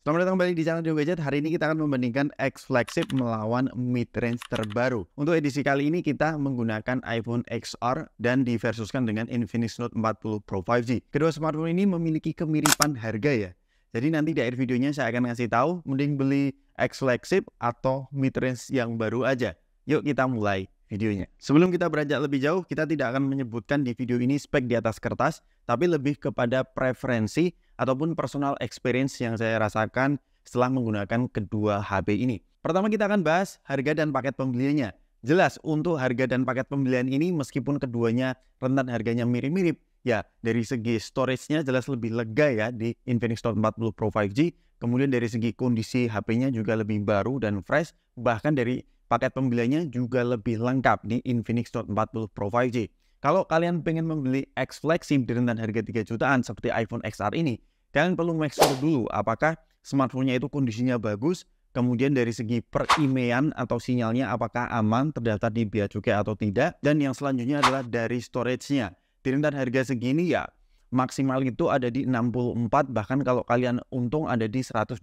Selamat datang kembali di channel Joe Gadget. Hari ini kita akan membandingkan X flagship melawan mid-range terbaru. Untuk edisi kali ini kita menggunakan iPhone XR dan diversuskan dengan Infinix Note 40 Pro 5G. Kedua smartphone ini memiliki kemiripan harga ya. Jadi nanti di akhir videonya saya akan ngasih tahu mending beli X flagship atau mid-range yang baru aja. Yuk kita mulai videonya. Sebelum kita beranjak lebih jauh, kita tidak akan menyebutkan di video ini spek di atas kertas, tapi lebih kepada preferensi ataupun personal experience yang saya rasakan setelah menggunakan kedua HP ini. Pertama kita akan bahas harga dan paket pembeliannya. Jelas untuk harga dan paket pembelian ini meskipun keduanya rentan harganya mirip-mirip, ya dari segi storage-nya jelas lebih lega ya di Infinix Note 40 Pro 5G. Kemudian dari segi kondisi HP-nya juga lebih baru dan fresh, bahkan dari paket pembeliannya juga lebih lengkap di Infinix Note 40 Pro 5G. Kalau kalian pengen membeli X Flex di rentan harga 3 jutaan seperti iPhone XR ini, kalian perlu make sure dulu apakah smartphone-nya itu kondisinya bagus, kemudian dari segi perimeian atau sinyalnya apakah aman terdaftar di bea cukai atau tidak, dan yang selanjutnya adalah dari storage-nya. Di harga segini ya, maksimal itu ada di 64 bahkan kalau kalian untung ada di 128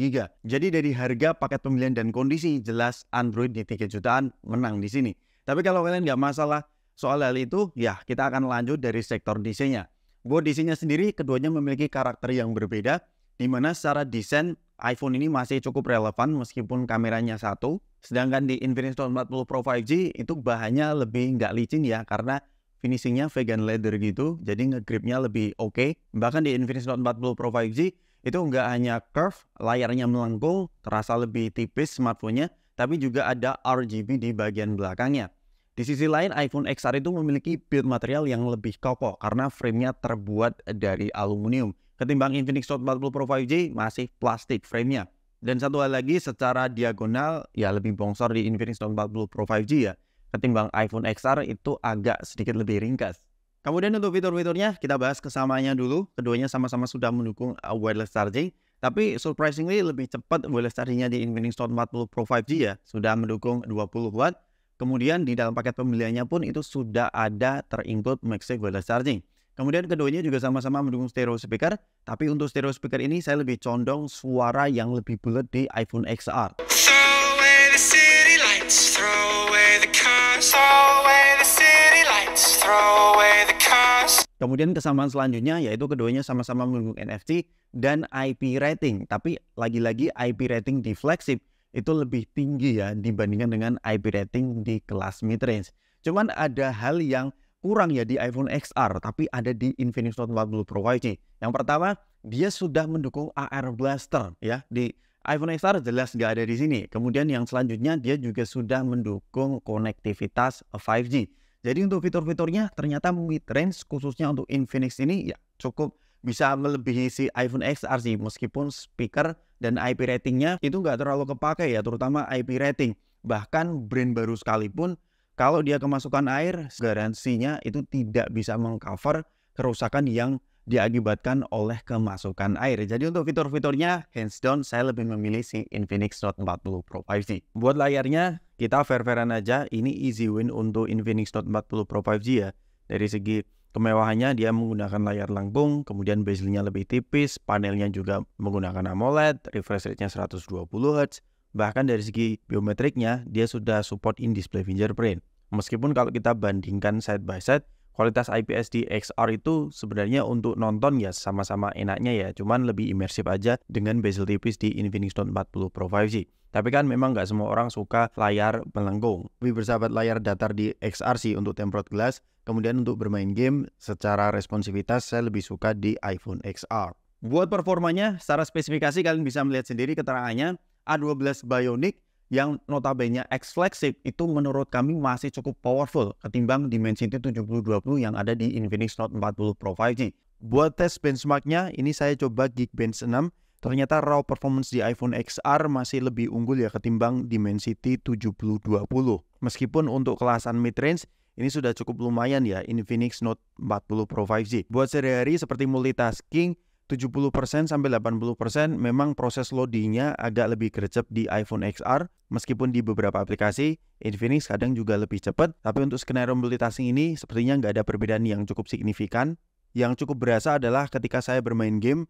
Giga. Jadi dari harga paket pembelian dan kondisi jelas Android di 3 jutaan menang di sini. Tapi kalau kalian nggak masalah Soal hal itu, ya kita akan lanjut dari sektor desainnya. Buat desainnya sendiri, keduanya memiliki karakter yang berbeda, di mana secara desain iPhone ini masih cukup relevan meskipun kameranya satu. Sedangkan di Infinix Note 40 Pro 5G itu bahannya lebih nggak licin ya karena finishingnya vegan leather gitu, jadi ngegripnya lebih oke. Okay. Bahkan di Infinix Note 40 Pro 5G itu nggak hanya curve, layarnya melengkung, terasa lebih tipis smartphone-nya, tapi juga ada RGB di bagian belakangnya. Di sisi lain, iPhone XR itu memiliki build material yang lebih kokoh karena framenya terbuat dari aluminium. Ketimbang Infinix Note 40 Pro 5G masih plastik framenya. Dan satu hal lagi, secara diagonal ya lebih bongsor di Infinix Note 40 Pro 5G ya. Ketimbang iPhone XR itu agak sedikit lebih ringkas. Kemudian untuk fitur-fiturnya, kita bahas kesamaannya dulu. Keduanya sama-sama sudah mendukung uh, wireless charging. Tapi surprisingly lebih cepat wireless charging-nya di Infinix Note 40 Pro 5G ya. Sudah mendukung 20 watt Kemudian di dalam paket pembeliannya pun itu sudah ada terinput MagSafe wireless charging. Kemudian keduanya juga sama-sama mendukung stereo speaker, tapi untuk stereo speaker ini saya lebih condong suara yang lebih bulat di iPhone XR. Kemudian kesamaan selanjutnya yaitu keduanya sama-sama mendukung NFC dan IP rating, tapi lagi-lagi IP rating di flagship itu lebih tinggi ya dibandingkan dengan IP rating di kelas mid range. Cuman ada hal yang kurang ya di iPhone XR tapi ada di Infinix Note 40 Pro YG. Yang pertama, dia sudah mendukung AR Blaster ya di iPhone XR jelas nggak ada di sini. Kemudian yang selanjutnya dia juga sudah mendukung konektivitas 5G. Jadi untuk fitur-fiturnya ternyata mid range khususnya untuk Infinix ini ya cukup bisa melebihi si iPhone XR sih meskipun speaker dan IP ratingnya itu nggak terlalu kepake ya terutama IP rating bahkan brand baru sekalipun kalau dia kemasukan air garansinya itu tidak bisa mengcover kerusakan yang diakibatkan oleh kemasukan air. Jadi untuk fitur-fiturnya, hands down saya lebih memilih si Infinix Note 40 Pro 5G. Buat layarnya, kita fair-fairan aja, ini easy win untuk Infinix Note 40 Pro 5G ya. Dari segi Kemewahannya dia menggunakan layar lengkung, kemudian bezelnya lebih tipis, panelnya juga menggunakan AMOLED, refresh rate-nya 120Hz, bahkan dari segi biometriknya dia sudah support in-display fingerprint. Meskipun kalau kita bandingkan side by side, kualitas IPS di XR itu sebenarnya untuk nonton ya sama-sama enaknya ya, cuman lebih imersif aja dengan bezel tipis di Infinix Note 40 Pro 5G. Tapi kan memang nggak semua orang suka layar melengkung. Lebih bersahabat layar datar di XR sih untuk tempered glass, Kemudian untuk bermain game secara responsivitas saya lebih suka di iPhone XR. Buat performanya, secara spesifikasi kalian bisa melihat sendiri keterangannya A12 Bionic yang notabene X flagship itu menurut kami masih cukup powerful ketimbang Dimensity 7020 yang ada di Infinix Note 40 Pro 5G. Buat tes benchmarknya, ini saya coba Geekbench 6 ternyata raw performance di iPhone XR masih lebih unggul ya ketimbang Dimensity 7020. Meskipun untuk kelasan mid-range, ini sudah cukup lumayan ya Infinix Note 40 Pro 5G. Buat sehari-hari seperti multitasking, 70% sampai 80% memang proses loadingnya agak lebih gercep di iPhone XR meskipun di beberapa aplikasi Infinix kadang juga lebih cepat tapi untuk skenario multitasking ini sepertinya nggak ada perbedaan yang cukup signifikan yang cukup berasa adalah ketika saya bermain game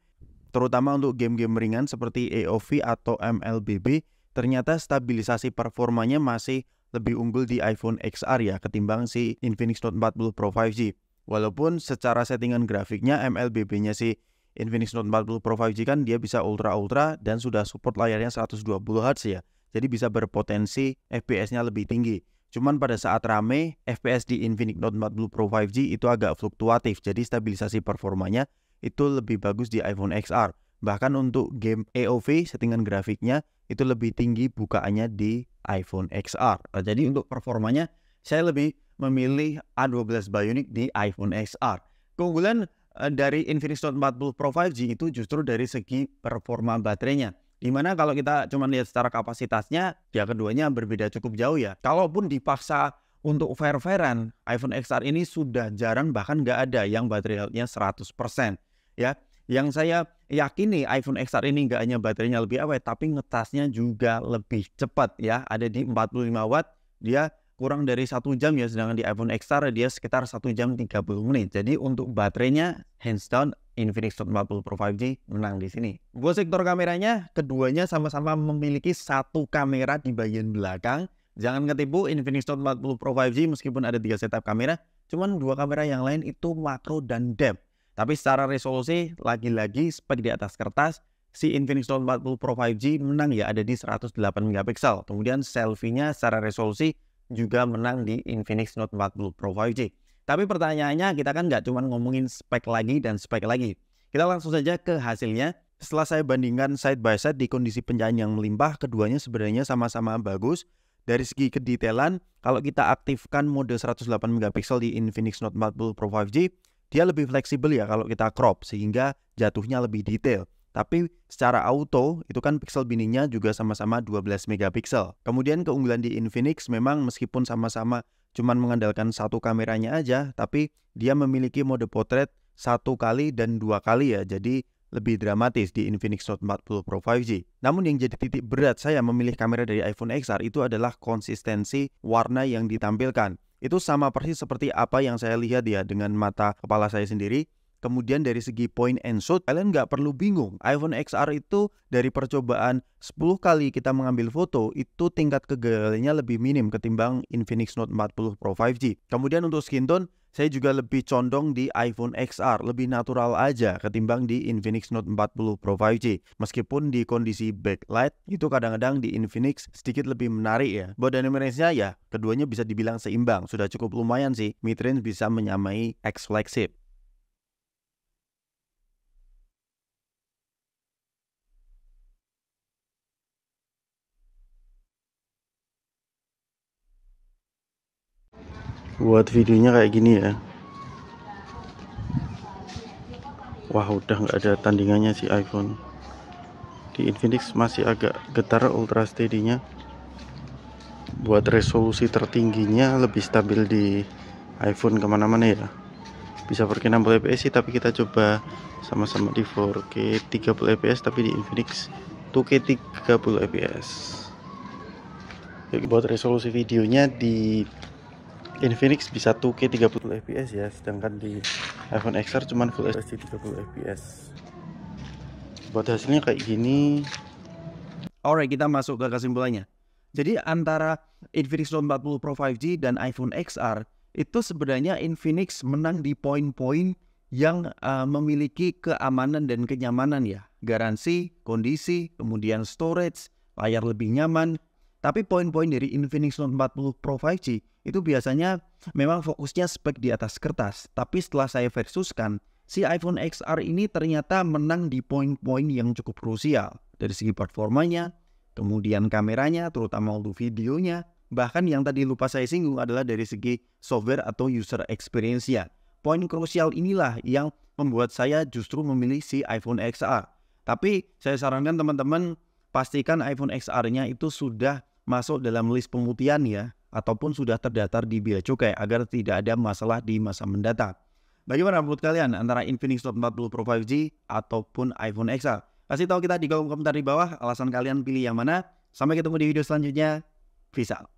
terutama untuk game-game ringan seperti AOV atau MLBB ternyata stabilisasi performanya masih lebih unggul di iPhone XR ya ketimbang si Infinix Note 40 Pro 5G. Walaupun secara settingan grafiknya MLBB-nya si Infinix Note 40 Pro 5G kan dia bisa ultra ultra dan sudah support layarnya 120 Hz ya. Jadi bisa berpotensi FPS-nya lebih tinggi. Cuman pada saat rame, FPS di Infinix Note 40 Pro 5G itu agak fluktuatif. Jadi stabilisasi performanya itu lebih bagus di iPhone XR. Bahkan untuk game AOV, settingan grafiknya itu lebih tinggi bukaannya di iPhone XR. Eh, jadi untuk performanya saya lebih memilih A12 Bionic di iPhone XR. Keunggulan eh, dari Infinix Note 40 Pro 5G itu justru dari segi performa baterainya. Dimana kalau kita cuma lihat secara kapasitasnya, ya keduanya berbeda cukup jauh ya. Kalaupun dipaksa untuk fair-fairan, iPhone XR ini sudah jarang bahkan nggak ada yang baterai health-nya 100%. Ya, yang saya yakini iPhone XR ini nggak hanya baterainya lebih awet, tapi ngetasnya juga lebih cepat ya. Ada di 45 watt, dia kurang dari satu jam ya, sedangkan di iPhone XR dia sekitar satu jam 30 menit. Jadi untuk baterainya hands down Infinix 40 Pro 5G menang di sini. Buat sektor kameranya, keduanya sama-sama memiliki satu kamera di bagian belakang. Jangan ketipu, Infinix Note 40 Pro 5G meskipun ada tiga setup kamera, cuman dua kamera yang lain itu makro dan depth. Tapi secara resolusi lagi-lagi seperti di atas kertas si Infinix Note 40 Pro 5G menang ya ada di 108 megapiksel. Kemudian selfie-nya secara resolusi juga menang di Infinix Note 40 Pro 5G. Tapi pertanyaannya kita kan nggak cuma ngomongin spek lagi dan spek lagi. Kita langsung saja ke hasilnya. Setelah saya bandingkan side by side di kondisi pencahayaan yang melimpah, keduanya sebenarnya sama-sama bagus. Dari segi kedetailan, kalau kita aktifkan mode 108 megapiksel di Infinix Note 40 Pro 5G, dia lebih fleksibel ya kalau kita crop sehingga jatuhnya lebih detail. Tapi secara auto itu kan pixel bininya juga sama-sama 12 megapiksel. Kemudian keunggulan di Infinix memang meskipun sama-sama cuman mengandalkan satu kameranya aja, tapi dia memiliki mode potret satu kali dan dua kali ya. Jadi lebih dramatis di Infinix Note 40 Pro 5G. Namun yang jadi titik berat saya memilih kamera dari iPhone XR itu adalah konsistensi warna yang ditampilkan. Itu sama persis seperti apa yang saya lihat ya dengan mata kepala saya sendiri. Kemudian dari segi point and shoot, kalian nggak perlu bingung. iPhone XR itu dari percobaan 10 kali kita mengambil foto, itu tingkat kegagalannya lebih minim ketimbang Infinix Note 40 Pro 5G. Kemudian untuk skin tone, saya juga lebih condong di iPhone XR, lebih natural aja ketimbang di Infinix Note 40 Pro 5G. Meskipun di kondisi backlight, itu kadang-kadang di Infinix sedikit lebih menarik ya. Buat dynamic range-nya ya, keduanya bisa dibilang seimbang. Sudah cukup lumayan sih, mid-range bisa menyamai X Flagship. buat videonya kayak gini ya wah udah nggak ada tandingannya si iPhone di Infinix masih agak getar ultra steady nya buat resolusi tertingginya lebih stabil di iPhone kemana-mana ya bisa pakai 60 fps sih tapi kita coba sama-sama di 4K 30 fps tapi di Infinix 2K 30 fps Jadi buat resolusi videonya di Infinix bisa 2K 30 fps ya sedangkan di iPhone XR cuman Full HD 30 fps buat hasilnya kayak gini Oke, kita masuk ke kesimpulannya jadi antara Infinix Note 40 Pro 5G dan iPhone XR itu sebenarnya Infinix menang di poin-poin yang uh, memiliki keamanan dan kenyamanan ya garansi, kondisi, kemudian storage, layar lebih nyaman, tapi poin-poin dari Infinix Note 40 Pro 5G itu biasanya memang fokusnya spek di atas kertas. Tapi setelah saya versuskan, si iPhone XR ini ternyata menang di poin-poin yang cukup krusial. Dari segi performanya, kemudian kameranya, terutama untuk videonya, bahkan yang tadi lupa saya singgung adalah dari segi software atau user experience-nya. Poin krusial inilah yang membuat saya justru memilih si iPhone XR. Tapi saya sarankan teman-teman pastikan iPhone XR-nya itu sudah masuk dalam list pemutihan ya, ataupun sudah terdaftar di Bea Cukai agar tidak ada masalah di masa mendatang. Bagaimana menurut kalian antara Infinix Note 40 Pro 5G ataupun iPhone XR? Kasih tahu kita di kolom komentar di bawah alasan kalian pilih yang mana. Sampai ketemu di video selanjutnya. Peace out.